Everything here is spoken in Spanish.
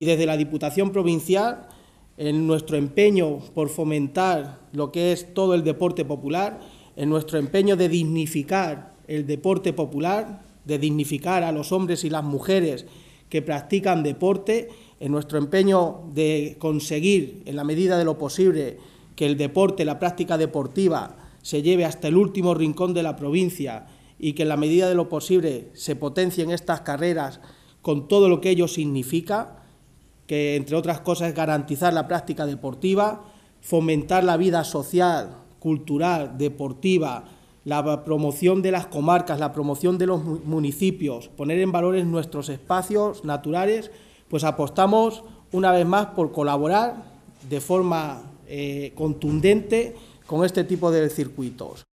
Y desde la Diputación Provincial, en nuestro empeño por fomentar lo que es todo el deporte popular, en nuestro empeño de dignificar el deporte popular, de dignificar a los hombres y las mujeres que practican deporte, en nuestro empeño de conseguir, en la medida de lo posible, que el deporte, la práctica deportiva, se lleve hasta el último rincón de la provincia y que en la medida de lo posible se potencien estas carreras con todo lo que ello significa, que entre otras cosas es garantizar la práctica deportiva, fomentar la vida social, cultural, deportiva, la promoción de las comarcas, la promoción de los municipios, poner en valores nuestros espacios naturales, pues apostamos una vez más por colaborar de forma eh, contundente con este tipo de circuitos.